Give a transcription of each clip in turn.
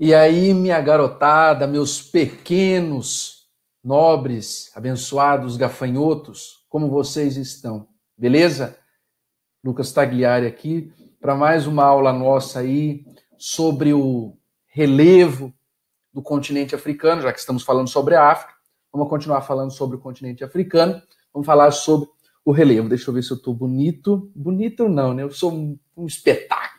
E aí, minha garotada, meus pequenos, nobres, abençoados gafanhotos, como vocês estão? Beleza? Lucas Tagliari aqui para mais uma aula nossa aí sobre o relevo do continente africano, já que estamos falando sobre a África. Vamos continuar falando sobre o continente africano. Vamos falar sobre o relevo. Deixa eu ver se eu estou bonito. Bonito não, né? Eu sou um, um espetáculo.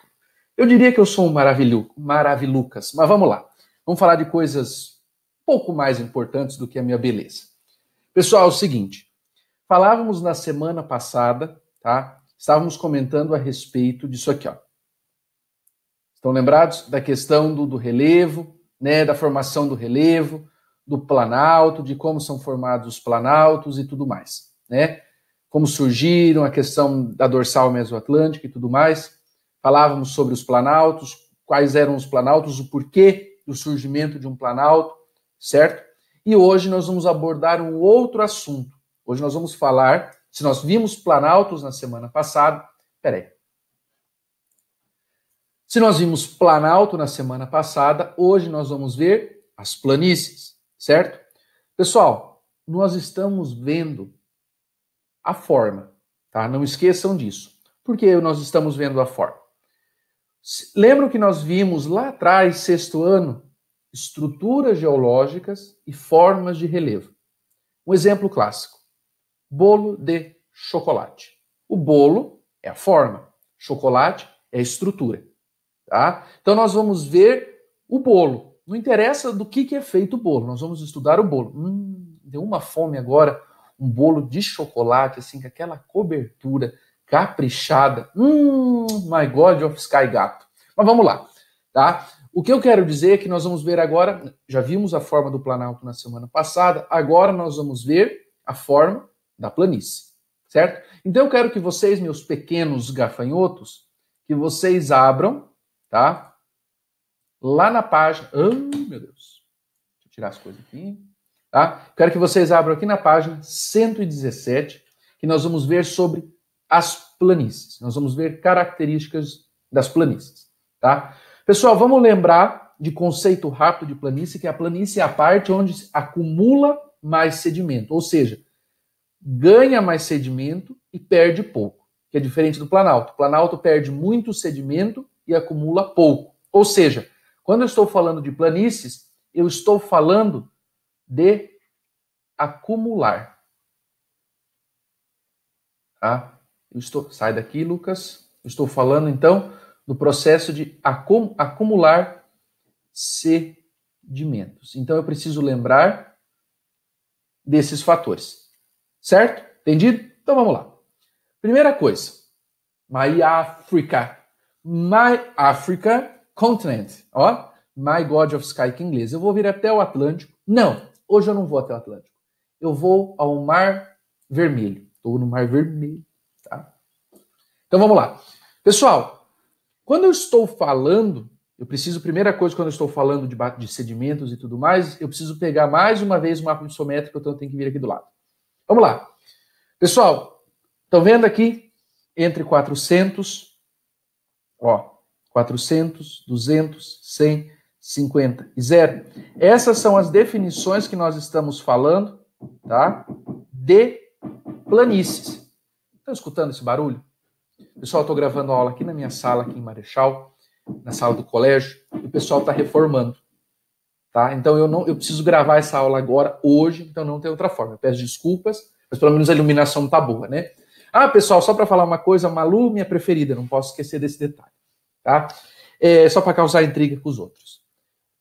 Eu diria que eu sou um maravilhu, maravilucas, mas vamos lá. Vamos falar de coisas um pouco mais importantes do que a minha beleza. Pessoal, é o seguinte. Falávamos na semana passada, tá? Estávamos comentando a respeito disso aqui, ó. Estão lembrados da questão do, do relevo, né? Da formação do relevo, do planalto, de como são formados os planaltos e tudo mais, né? Como surgiram, a questão da dorsal mesoatlântica e tudo mais. Falávamos sobre os planaltos, quais eram os planaltos, o porquê do surgimento de um planalto, certo? E hoje nós vamos abordar um outro assunto. Hoje nós vamos falar, se nós vimos planaltos na semana passada, peraí. Se nós vimos planalto na semana passada, hoje nós vamos ver as planícies, certo? Pessoal, nós estamos vendo a forma, tá? Não esqueçam disso. Por que nós estamos vendo a forma? Lembra que nós vimos lá atrás, sexto ano, estruturas geológicas e formas de relevo. Um exemplo clássico: bolo de chocolate. O bolo é a forma, chocolate é a estrutura. Tá? Então nós vamos ver o bolo. Não interessa do que, que é feito o bolo, nós vamos estudar o bolo. Hum, deu uma fome agora, um bolo de chocolate, assim, com aquela cobertura caprichada. Hum, my God of Sky Gato. Mas vamos lá, tá? O que eu quero dizer é que nós vamos ver agora, já vimos a forma do planalto na semana passada, agora nós vamos ver a forma da planície, certo? Então eu quero que vocês, meus pequenos gafanhotos, que vocês abram, tá? Lá na página, oh, meu Deus. Deixa eu tirar as coisas aqui, tá? Quero que vocês abram aqui na página 117, que nós vamos ver sobre as planícies. Nós vamos ver características das planícies, tá? Pessoal, vamos lembrar de conceito rápido de planície, que a planície é a parte onde se acumula mais sedimento, ou seja, ganha mais sedimento e perde pouco, que é diferente do planalto. O planalto perde muito sedimento e acumula pouco. Ou seja, quando eu estou falando de planícies, eu estou falando de acumular. Tá? Eu estou, sai daqui, Lucas. Eu estou falando então do processo de acum, acumular sedimentos. Então eu preciso lembrar desses fatores. Certo? Entendido? Então vamos lá. Primeira coisa, my Africa, my Africa continent, ó, my God of Sky que é em inglês. Eu vou vir até o Atlântico. Não, hoje eu não vou até o Atlântico. Eu vou ao Mar Vermelho. Estou no Mar Vermelho. Então vamos lá. Pessoal, quando eu estou falando, eu preciso, primeira coisa, quando eu estou falando de, de sedimentos e tudo mais, eu preciso pegar mais uma vez o mapa isométrico, então eu tenho que vir aqui do lado. Vamos lá. Pessoal, estão vendo aqui? Entre 400, ó, 400, 200, 100, 50 e 0. Essas são as definições que nós estamos falando, tá? De planícies. Estão escutando esse barulho? Pessoal, estou gravando aula aqui na minha sala, aqui em Marechal, na sala do colégio, e o pessoal está reformando. Tá? Então eu não, eu preciso gravar essa aula agora, hoje, então não tem outra forma. Eu peço desculpas, mas pelo menos a iluminação tá boa, né? Ah, pessoal, só para falar uma coisa, Malu, minha preferida, não posso esquecer desse detalhe, tá? É, só para causar intriga com os outros.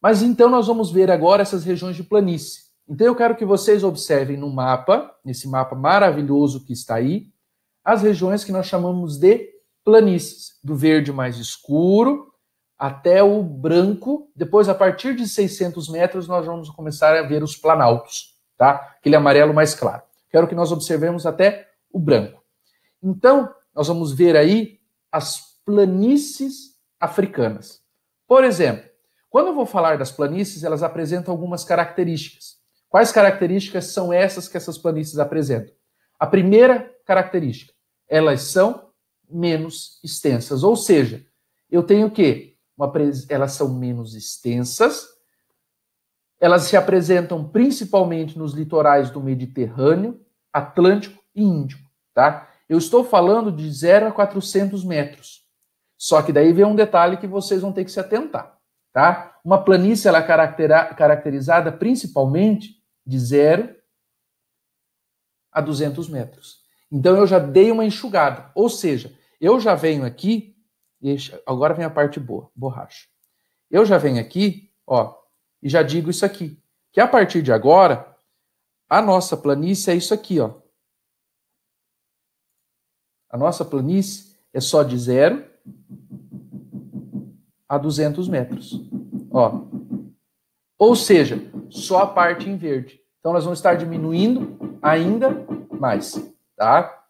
Mas então nós vamos ver agora essas regiões de planície. Então eu quero que vocês observem no mapa, nesse mapa maravilhoso que está aí, as regiões que nós chamamos de planícies, do verde mais escuro até o branco. Depois, a partir de 600 metros, nós vamos começar a ver os planaltos, tá? Aquele amarelo mais claro. Quero que nós observemos até o branco. Então, nós vamos ver aí as planícies africanas. Por exemplo, quando eu vou falar das planícies, elas apresentam algumas características. Quais características são essas que essas planícies apresentam? A primeira característica, elas são menos extensas. Ou seja, eu tenho que pres... elas são menos extensas, elas se apresentam principalmente nos litorais do Mediterrâneo, Atlântico e Índico, tá? Eu estou falando de 0 a 400 metros. Só que daí vem um detalhe que vocês vão ter que se atentar, tá? Uma planície ela é caracterizada principalmente de 0 a 200 metros. Então eu já dei uma enxugada. Ou seja, eu já venho aqui. Agora vem a parte boa, borracha. Eu já venho aqui, ó, e já digo isso aqui. Que a partir de agora, a nossa planície é isso aqui, ó. A nossa planície é só de zero a 200 metros. Ó. Ou seja, só a parte em verde. Então nós vamos estar diminuindo ainda mais tá?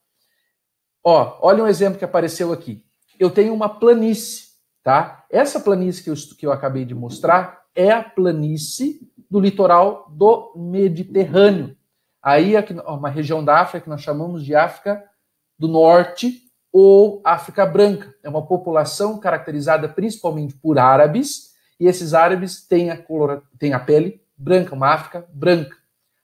Ó, olha um exemplo que apareceu aqui. Eu tenho uma planície, tá? Essa planície que eu, que eu acabei de mostrar é a planície do litoral do Mediterrâneo. Aí, aqui, uma região da África que nós chamamos de África do Norte ou África Branca. É uma população caracterizada principalmente por árabes, e esses árabes têm a, color... têm a pele branca, uma África branca.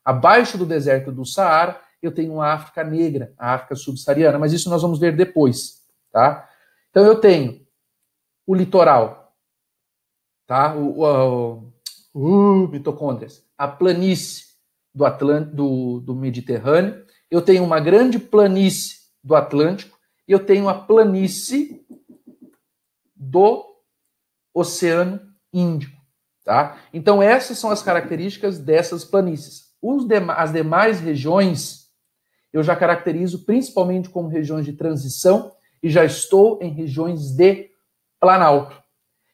Abaixo do deserto do Saara, eu tenho a África negra, a África subsaariana, mas isso nós vamos ver depois, tá? Então eu tenho o litoral, tá? O, o, o, o uh, mitocôndrias, a planície do, do, do Mediterrâneo, eu tenho uma grande planície do Atlântico, e eu tenho a planície do Oceano Índico, tá? Então essas são as características dessas planícies. Dem as demais regiões eu já caracterizo principalmente como regiões de transição e já estou em regiões de planalto.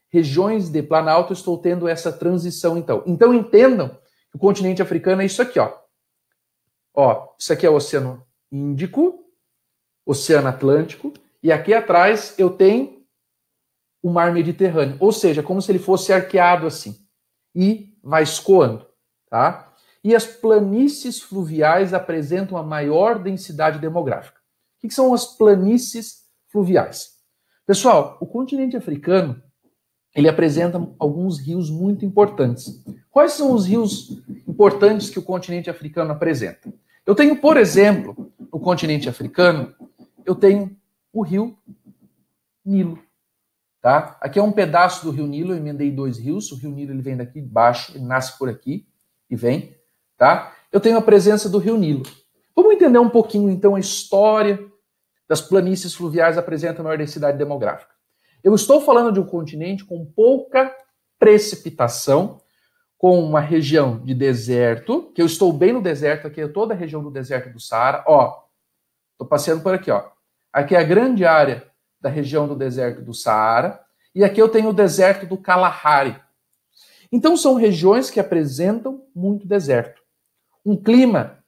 Regiões de planalto, estou tendo essa transição então. Então entendam que o continente africano é isso aqui, ó. Ó, isso aqui é o Oceano Índico, Oceano Atlântico, e aqui atrás eu tenho o Mar Mediterrâneo, ou seja, como se ele fosse arqueado assim e vai escoando, tá? e as planícies fluviais apresentam a maior densidade demográfica. O que são as planícies fluviais? Pessoal, o continente africano ele apresenta alguns rios muito importantes. Quais são os rios importantes que o continente africano apresenta? Eu tenho, por exemplo, no continente africano, eu tenho o rio Nilo. Tá? Aqui é um pedaço do rio Nilo, eu emendei dois rios. O rio Nilo ele vem daqui de baixo, ele nasce por aqui e vem tá? Eu tenho a presença do Rio Nilo. Vamos entender um pouquinho então a história das planícies fluviais apresenta maior densidade demográfica. Eu estou falando de um continente com pouca precipitação, com uma região de deserto, que eu estou bem no deserto aqui, é toda a região do deserto do Saara, ó. Tô passeando por aqui, ó. Aqui é a grande área da região do deserto do Saara, e aqui eu tenho o deserto do Kalahari. Então são regiões que apresentam muito deserto um clima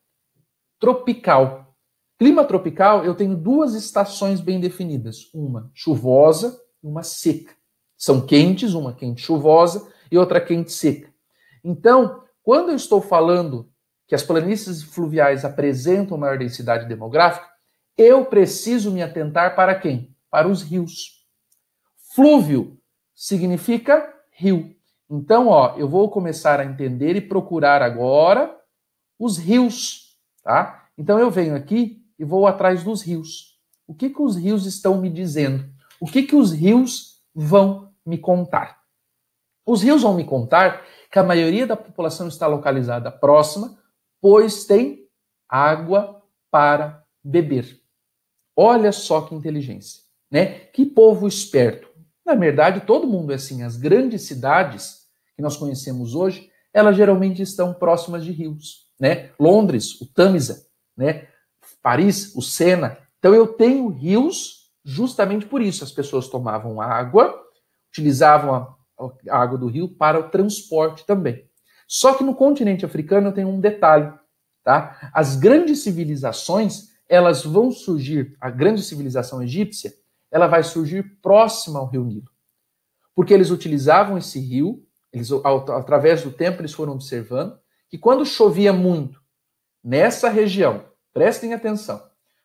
tropical. Clima tropical, eu tenho duas estações bem definidas: uma chuvosa e uma seca. São quentes, uma quente chuvosa e outra quente seca. Então, quando eu estou falando que as planícies fluviais apresentam maior densidade demográfica, eu preciso me atentar para quem? Para os rios. Flúvio significa rio. Então, ó, eu vou começar a entender e procurar agora os rios, tá? Então eu venho aqui e vou atrás dos rios. O que, que os rios estão me dizendo? O que, que os rios vão me contar? Os rios vão me contar que a maioria da população está localizada próxima, pois tem água para beber. Olha só que inteligência, né? Que povo esperto. Na verdade, todo mundo é assim. As grandes cidades que nós conhecemos hoje, elas geralmente estão próximas de rios né? Londres, o Tamisa, né? Paris, o Sena. Então eu tenho rios justamente por isso. As pessoas tomavam água, utilizavam a, a água do rio para o transporte também. Só que no continente africano eu tenho um detalhe, tá? As grandes civilizações, elas vão surgir, a grande civilização egípcia, ela vai surgir próxima ao Rio Nilo. Porque eles utilizavam esse rio, eles através do tempo eles foram observando que quando chovia muito nessa região, prestem atenção,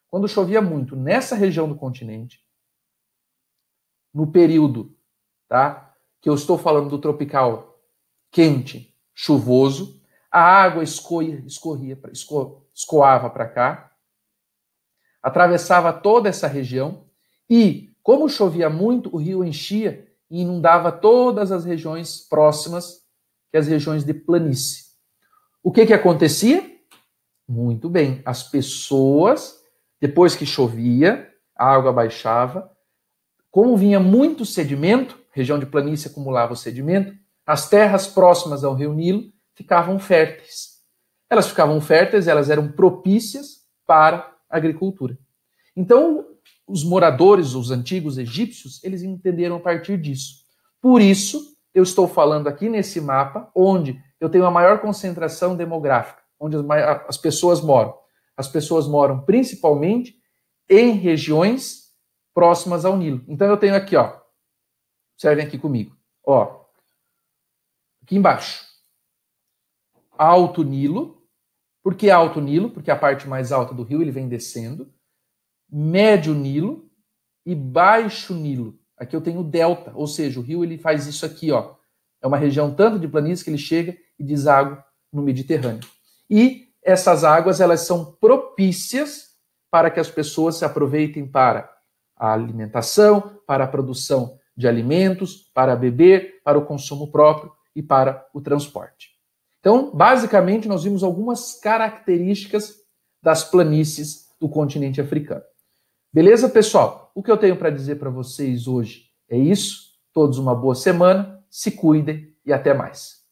quando chovia muito nessa região do continente, no período, tá? Que eu estou falando do tropical quente, chuvoso, a água escorria, escorria esco, escoava para cá, atravessava toda essa região e, como chovia muito, o rio enchia e inundava todas as regiões próximas, que é as regiões de planície o que que acontecia? Muito bem, as pessoas, depois que chovia, a água baixava, como vinha muito sedimento, região de planície acumulava o sedimento, as terras próximas ao rio Nilo ficavam férteis. Elas ficavam férteis, elas eram propícias para a agricultura. Então, os moradores, os antigos egípcios, eles entenderam a partir disso. Por isso, eu estou falando aqui nesse mapa, onde eu tenho a maior concentração demográfica, onde as, as pessoas moram. As pessoas moram principalmente em regiões próximas ao Nilo. Então eu tenho aqui, ó, observem aqui comigo, ó, aqui embaixo, Alto Nilo. Por que Alto Nilo? Porque a parte mais alta do rio ele vem descendo. Médio Nilo e Baixo Nilo. Aqui eu tenho delta, ou seja, o rio ele faz isso aqui, ó. É uma região tanto de planície que ele chega e deságua no Mediterrâneo. E essas águas elas são propícias para que as pessoas se aproveitem para a alimentação, para a produção de alimentos, para beber, para o consumo próprio e para o transporte. Então, basicamente, nós vimos algumas características das planícies do continente africano. Beleza, pessoal? O que eu tenho para dizer para vocês hoje é isso. Todos uma boa semana, se cuidem e até mais.